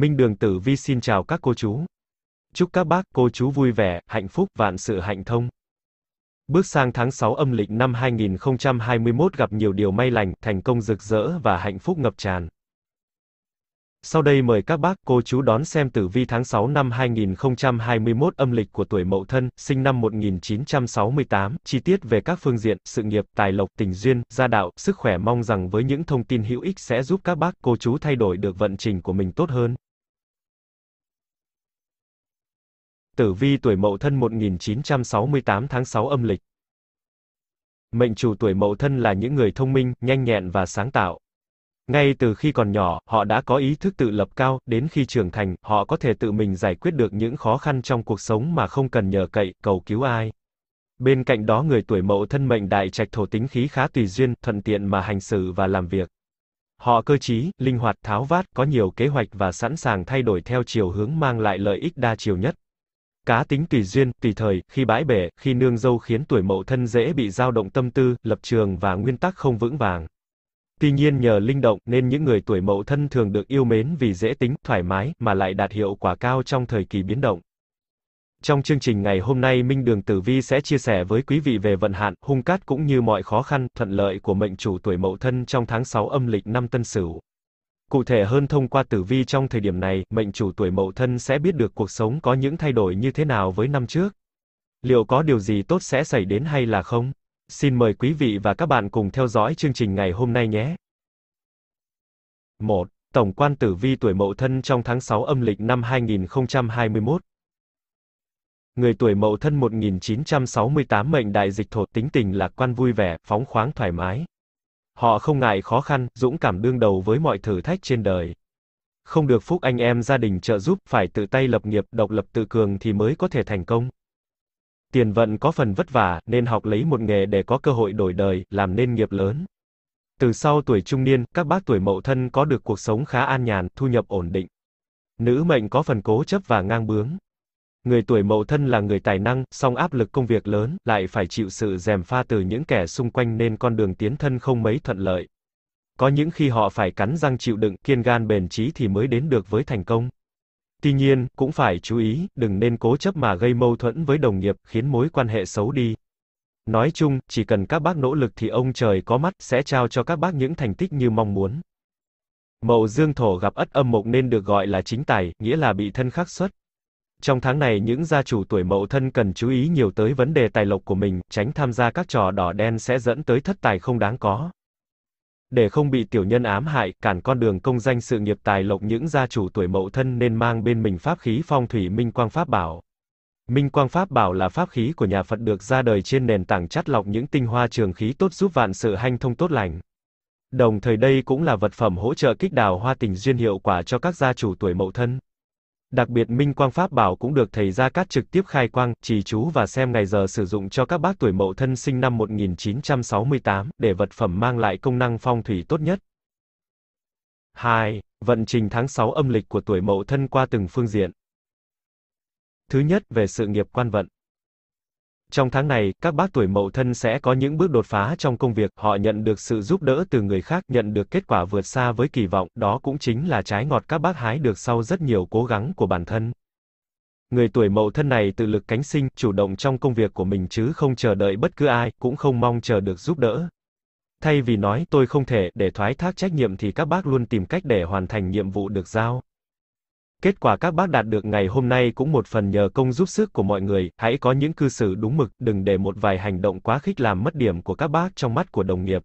Minh Đường Tử Vi xin chào các cô chú. Chúc các bác, cô chú vui vẻ, hạnh phúc, vạn sự hạnh thông. Bước sang tháng 6 âm lịch năm 2021 gặp nhiều điều may lành, thành công rực rỡ và hạnh phúc ngập tràn. Sau đây mời các bác, cô chú đón xem tử vi tháng 6 năm 2021 âm lịch của tuổi Mậu Thân, sinh năm 1968, chi tiết về các phương diện, sự nghiệp, tài lộc, tình duyên, gia đạo, sức khỏe mong rằng với những thông tin hữu ích sẽ giúp các bác, cô chú thay đổi được vận trình của mình tốt hơn. Tử vi tuổi Mậu Thân 1968 tháng 6 âm lịch. Mệnh chủ tuổi Mậu Thân là những người thông minh, nhanh nhẹn và sáng tạo. Ngay từ khi còn nhỏ, họ đã có ý thức tự lập cao, đến khi trưởng thành, họ có thể tự mình giải quyết được những khó khăn trong cuộc sống mà không cần nhờ cậy, cầu cứu ai. Bên cạnh đó người tuổi mậu thân mệnh đại trạch thổ tính khí khá tùy duyên, thuận tiện mà hành xử và làm việc. Họ cơ trí, linh hoạt, tháo vát, có nhiều kế hoạch và sẵn sàng thay đổi theo chiều hướng mang lại lợi ích đa chiều nhất. Cá tính tùy duyên, tùy thời, khi bãi bể, khi nương dâu khiến tuổi mậu thân dễ bị dao động tâm tư, lập trường và nguyên tắc không vững vàng. Tuy nhiên nhờ linh động nên những người tuổi mậu thân thường được yêu mến vì dễ tính, thoải mái mà lại đạt hiệu quả cao trong thời kỳ biến động. Trong chương trình ngày hôm nay Minh Đường Tử Vi sẽ chia sẻ với quý vị về vận hạn, hung cát cũng như mọi khó khăn, thuận lợi của mệnh chủ tuổi mậu thân trong tháng 6 âm lịch năm Tân Sửu. Cụ thể hơn thông qua tử vi trong thời điểm này, mệnh chủ tuổi mậu thân sẽ biết được cuộc sống có những thay đổi như thế nào với năm trước. Liệu có điều gì tốt sẽ xảy đến hay là không? Xin mời quý vị và các bạn cùng theo dõi chương trình ngày hôm nay nhé. 1. Tổng quan tử vi tuổi mậu thân trong tháng 6 âm lịch năm 2021 Người tuổi mậu thân 1968 mệnh đại dịch thổ tính tình lạc quan vui vẻ, phóng khoáng thoải mái, Họ không ngại khó khăn, dũng cảm đương đầu với mọi thử thách trên đời. Không được phúc anh em gia đình trợ giúp, phải tự tay lập nghiệp, độc lập tự cường thì mới có thể thành công. Tiền vận có phần vất vả, nên học lấy một nghề để có cơ hội đổi đời, làm nên nghiệp lớn. Từ sau tuổi trung niên, các bác tuổi mậu thân có được cuộc sống khá an nhàn, thu nhập ổn định. Nữ mệnh có phần cố chấp và ngang bướng. Người tuổi mậu thân là người tài năng, song áp lực công việc lớn, lại phải chịu sự dèm pha từ những kẻ xung quanh nên con đường tiến thân không mấy thuận lợi. Có những khi họ phải cắn răng chịu đựng, kiên gan bền trí thì mới đến được với thành công. Tuy nhiên, cũng phải chú ý, đừng nên cố chấp mà gây mâu thuẫn với đồng nghiệp, khiến mối quan hệ xấu đi. Nói chung, chỉ cần các bác nỗ lực thì ông trời có mắt, sẽ trao cho các bác những thành tích như mong muốn. Mậu dương thổ gặp ất âm mộc nên được gọi là chính tài, nghĩa là bị thân khắc xuất. Trong tháng này những gia chủ tuổi mậu thân cần chú ý nhiều tới vấn đề tài lộc của mình, tránh tham gia các trò đỏ đen sẽ dẫn tới thất tài không đáng có. Để không bị tiểu nhân ám hại, cản con đường công danh sự nghiệp tài lộc những gia chủ tuổi mậu thân nên mang bên mình pháp khí phong thủy Minh Quang Pháp Bảo. Minh Quang Pháp Bảo là pháp khí của nhà Phật được ra đời trên nền tảng chắt lọc những tinh hoa trường khí tốt giúp vạn sự hanh thông tốt lành. Đồng thời đây cũng là vật phẩm hỗ trợ kích đào hoa tình duyên hiệu quả cho các gia chủ tuổi mậu thân. Đặc biệt minh quang pháp bảo cũng được thầy Gia Cát trực tiếp khai quang, trì chú và xem ngày giờ sử dụng cho các bác tuổi mậu thân sinh năm 1968, để vật phẩm mang lại công năng phong thủy tốt nhất. 2. Vận trình tháng 6 âm lịch của tuổi mậu thân qua từng phương diện. Thứ nhất, về sự nghiệp quan vận. Trong tháng này, các bác tuổi mậu thân sẽ có những bước đột phá trong công việc, họ nhận được sự giúp đỡ từ người khác, nhận được kết quả vượt xa với kỳ vọng, đó cũng chính là trái ngọt các bác hái được sau rất nhiều cố gắng của bản thân. Người tuổi mậu thân này tự lực cánh sinh, chủ động trong công việc của mình chứ không chờ đợi bất cứ ai, cũng không mong chờ được giúp đỡ. Thay vì nói tôi không thể để thoái thác trách nhiệm thì các bác luôn tìm cách để hoàn thành nhiệm vụ được giao. Kết quả các bác đạt được ngày hôm nay cũng một phần nhờ công giúp sức của mọi người, hãy có những cư xử đúng mực, đừng để một vài hành động quá khích làm mất điểm của các bác trong mắt của đồng nghiệp.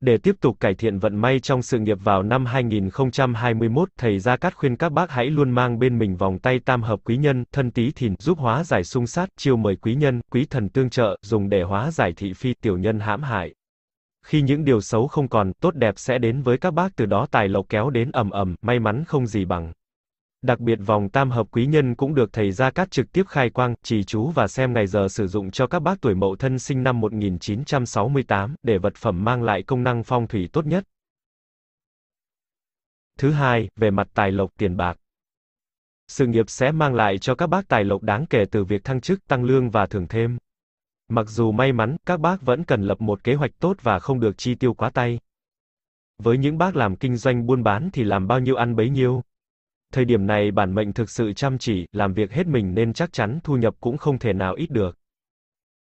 Để tiếp tục cải thiện vận may trong sự nghiệp vào năm 2021, thầy Gia Cát khuyên các bác hãy luôn mang bên mình vòng tay tam hợp quý nhân, thân tí thìn, giúp hóa giải xung sát, chiêu mời quý nhân, quý thần tương trợ, dùng để hóa giải thị phi tiểu nhân hãm hại. Khi những điều xấu không còn, tốt đẹp sẽ đến với các bác từ đó tài lộc kéo đến ầm ầm, may mắn không gì bằng. Đặc biệt vòng tam hợp quý nhân cũng được thầy Gia Cát trực tiếp khai quang, trì chú và xem ngày giờ sử dụng cho các bác tuổi mậu thân sinh năm 1968, để vật phẩm mang lại công năng phong thủy tốt nhất. Thứ hai, về mặt tài lộc tiền bạc. Sự nghiệp sẽ mang lại cho các bác tài lộc đáng kể từ việc thăng chức, tăng lương và thưởng thêm. Mặc dù may mắn, các bác vẫn cần lập một kế hoạch tốt và không được chi tiêu quá tay. Với những bác làm kinh doanh buôn bán thì làm bao nhiêu ăn bấy nhiêu. Thời điểm này bản mệnh thực sự chăm chỉ, làm việc hết mình nên chắc chắn thu nhập cũng không thể nào ít được.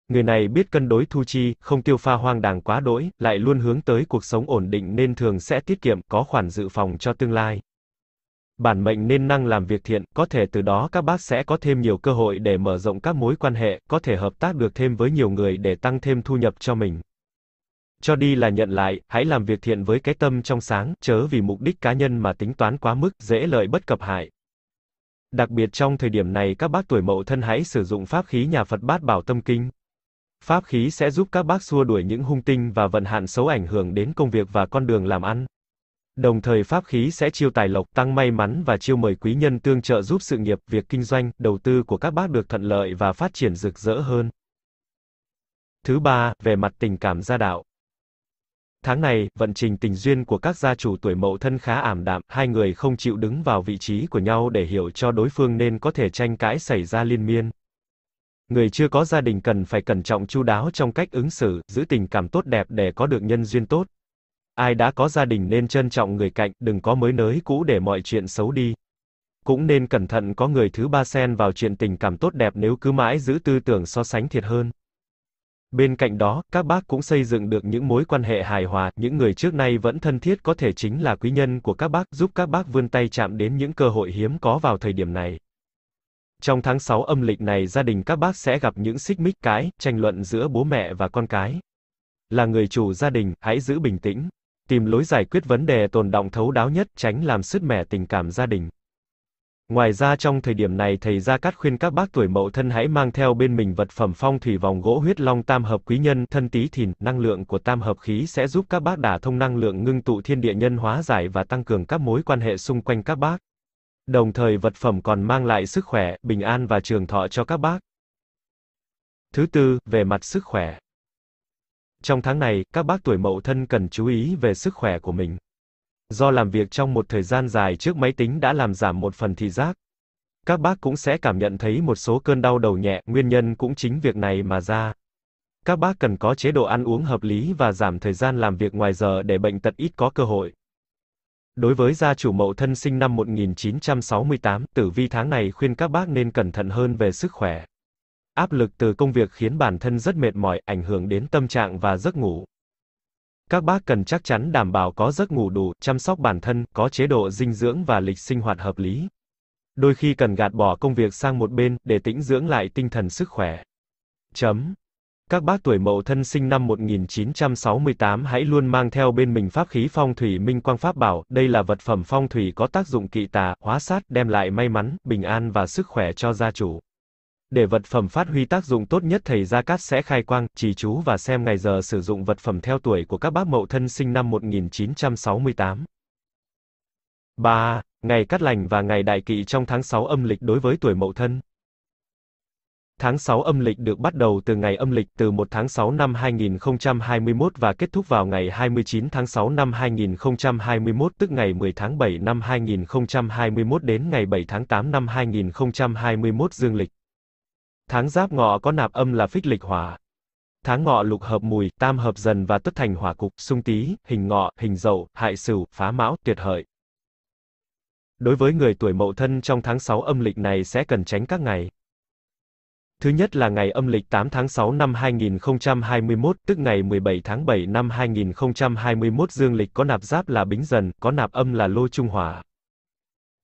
Người này biết cân đối thu chi, không tiêu pha hoang đàng quá đỗi, lại luôn hướng tới cuộc sống ổn định nên thường sẽ tiết kiệm, có khoản dự phòng cho tương lai. Bản mệnh nên năng làm việc thiện, có thể từ đó các bác sẽ có thêm nhiều cơ hội để mở rộng các mối quan hệ, có thể hợp tác được thêm với nhiều người để tăng thêm thu nhập cho mình. Cho đi là nhận lại, hãy làm việc thiện với cái tâm trong sáng, chớ vì mục đích cá nhân mà tính toán quá mức, dễ lợi bất cập hại. Đặc biệt trong thời điểm này các bác tuổi mậu thân hãy sử dụng pháp khí nhà Phật Bát Bảo Tâm Kinh. Pháp khí sẽ giúp các bác xua đuổi những hung tinh và vận hạn xấu ảnh hưởng đến công việc và con đường làm ăn. Đồng thời pháp khí sẽ chiêu tài lộc, tăng may mắn và chiêu mời quý nhân tương trợ giúp sự nghiệp, việc kinh doanh, đầu tư của các bác được thuận lợi và phát triển rực rỡ hơn. Thứ ba, về mặt tình cảm gia đạo. Tháng này, vận trình tình duyên của các gia chủ tuổi mậu thân khá ảm đạm, hai người không chịu đứng vào vị trí của nhau để hiểu cho đối phương nên có thể tranh cãi xảy ra liên miên. Người chưa có gia đình cần phải cẩn trọng chu đáo trong cách ứng xử, giữ tình cảm tốt đẹp để có được nhân duyên tốt. Ai đã có gia đình nên trân trọng người cạnh, đừng có mới nới cũ để mọi chuyện xấu đi. Cũng nên cẩn thận có người thứ ba xen vào chuyện tình cảm tốt đẹp nếu cứ mãi giữ tư tưởng so sánh thiệt hơn. Bên cạnh đó, các bác cũng xây dựng được những mối quan hệ hài hòa, những người trước nay vẫn thân thiết có thể chính là quý nhân của các bác, giúp các bác vươn tay chạm đến những cơ hội hiếm có vào thời điểm này. Trong tháng 6 âm lịch này gia đình các bác sẽ gặp những xích mích cái, tranh luận giữa bố mẹ và con cái. Là người chủ gia đình, hãy giữ bình tĩnh, tìm lối giải quyết vấn đề tồn động thấu đáo nhất, tránh làm sứt mẻ tình cảm gia đình. Ngoài ra trong thời điểm này thầy Gia Cát khuyên các bác tuổi mậu thân hãy mang theo bên mình vật phẩm phong thủy vòng gỗ huyết long tam hợp quý nhân thân tí thìn, năng lượng của tam hợp khí sẽ giúp các bác đả thông năng lượng ngưng tụ thiên địa nhân hóa giải và tăng cường các mối quan hệ xung quanh các bác. Đồng thời vật phẩm còn mang lại sức khỏe, bình an và trường thọ cho các bác. Thứ tư, về mặt sức khỏe. Trong tháng này, các bác tuổi mậu thân cần chú ý về sức khỏe của mình. Do làm việc trong một thời gian dài trước máy tính đã làm giảm một phần thị giác. Các bác cũng sẽ cảm nhận thấy một số cơn đau đầu nhẹ, nguyên nhân cũng chính việc này mà ra. Các bác cần có chế độ ăn uống hợp lý và giảm thời gian làm việc ngoài giờ để bệnh tật ít có cơ hội. Đối với gia chủ mậu thân sinh năm 1968, tử vi tháng này khuyên các bác nên cẩn thận hơn về sức khỏe. Áp lực từ công việc khiến bản thân rất mệt mỏi, ảnh hưởng đến tâm trạng và giấc ngủ. Các bác cần chắc chắn đảm bảo có giấc ngủ đủ, chăm sóc bản thân, có chế độ dinh dưỡng và lịch sinh hoạt hợp lý. Đôi khi cần gạt bỏ công việc sang một bên để tĩnh dưỡng lại tinh thần sức khỏe. Chấm. Các bác tuổi Mậu Thân sinh năm 1968 hãy luôn mang theo bên mình pháp khí phong thủy minh quang pháp bảo, đây là vật phẩm phong thủy có tác dụng kỵ tà, hóa sát, đem lại may mắn, bình an và sức khỏe cho gia chủ. Để vật phẩm phát huy tác dụng tốt nhất thầy Gia Cát sẽ khai quang, trì chú và xem ngày giờ sử dụng vật phẩm theo tuổi của các bác mậu thân sinh năm 1968. 3. Ngày Cát Lành và ngày Đại Kỵ trong tháng 6 âm lịch đối với tuổi mậu thân. Tháng 6 âm lịch được bắt đầu từ ngày âm lịch từ 1 tháng 6 năm 2021 và kết thúc vào ngày 29 tháng 6 năm 2021 tức ngày 10 tháng 7 năm 2021 đến ngày 7 tháng 8 năm 2021 dương lịch. Tháng giáp ngọ có nạp âm là phích lịch hỏa. Tháng ngọ lục hợp mùi, tam hợp dần và tất thành hỏa cục, xung tý, hình ngọ, hình dậu, hại sửu, phá mão, tuyệt hợi. Đối với người tuổi mậu thân trong tháng 6 âm lịch này sẽ cần tránh các ngày. Thứ nhất là ngày âm lịch 8 tháng 6 năm 2021, tức ngày 17 tháng 7 năm 2021 dương lịch có nạp giáp là bính dần, có nạp âm là lô trung hỏa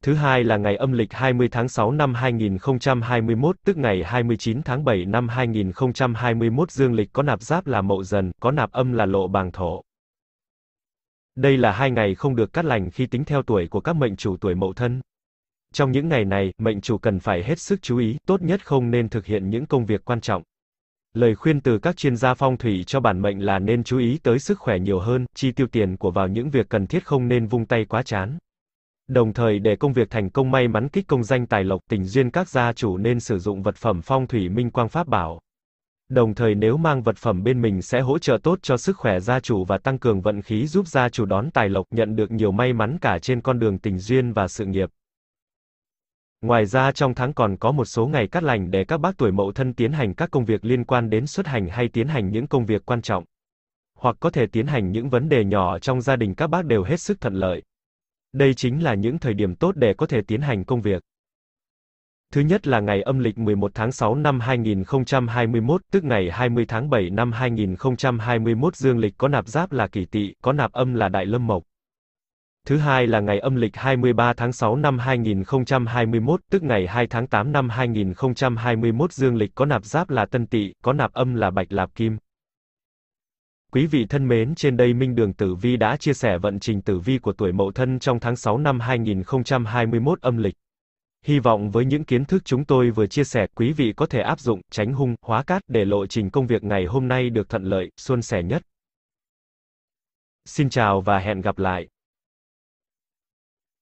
thứ hai là ngày âm lịch 20 tháng 6 năm 2021, tức ngày 29 tháng 7 năm 2021 dương lịch có nạp giáp là mậu dần, có nạp âm là lộ bàng thổ. Đây là hai ngày không được cắt lành khi tính theo tuổi của các mệnh chủ tuổi mậu thân. Trong những ngày này, mệnh chủ cần phải hết sức chú ý, tốt nhất không nên thực hiện những công việc quan trọng. Lời khuyên từ các chuyên gia phong thủy cho bản mệnh là nên chú ý tới sức khỏe nhiều hơn, chi tiêu tiền của vào những việc cần thiết không nên vung tay quá chán. Đồng thời để công việc thành công may mắn kích công danh tài lộc tình duyên các gia chủ nên sử dụng vật phẩm phong thủy minh quang pháp bảo. Đồng thời nếu mang vật phẩm bên mình sẽ hỗ trợ tốt cho sức khỏe gia chủ và tăng cường vận khí giúp gia chủ đón tài lộc nhận được nhiều may mắn cả trên con đường tình duyên và sự nghiệp. Ngoài ra trong tháng còn có một số ngày cắt lành để các bác tuổi mậu thân tiến hành các công việc liên quan đến xuất hành hay tiến hành những công việc quan trọng. Hoặc có thể tiến hành những vấn đề nhỏ trong gia đình các bác đều hết sức thuận lợi. Đây chính là những thời điểm tốt để có thể tiến hành công việc. Thứ nhất là ngày âm lịch 11 tháng 6 năm 2021, tức ngày 20 tháng 7 năm 2021 dương lịch có nạp giáp là kỷ tỵ, có nạp âm là đại lâm mộc. Thứ hai là ngày âm lịch 23 tháng 6 năm 2021, tức ngày 2 tháng 8 năm 2021 dương lịch có nạp giáp là tân tỵ, có nạp âm là bạch lạp kim. Quý vị thân mến, trên đây Minh Đường Tử Vi đã chia sẻ vận trình tử vi của tuổi Mậu Thân trong tháng 6 năm 2021 âm lịch. Hy vọng với những kiến thức chúng tôi vừa chia sẻ, quý vị có thể áp dụng, tránh hung, hóa cát để lộ trình công việc ngày hôm nay được thuận lợi, suôn sẻ nhất. Xin chào và hẹn gặp lại.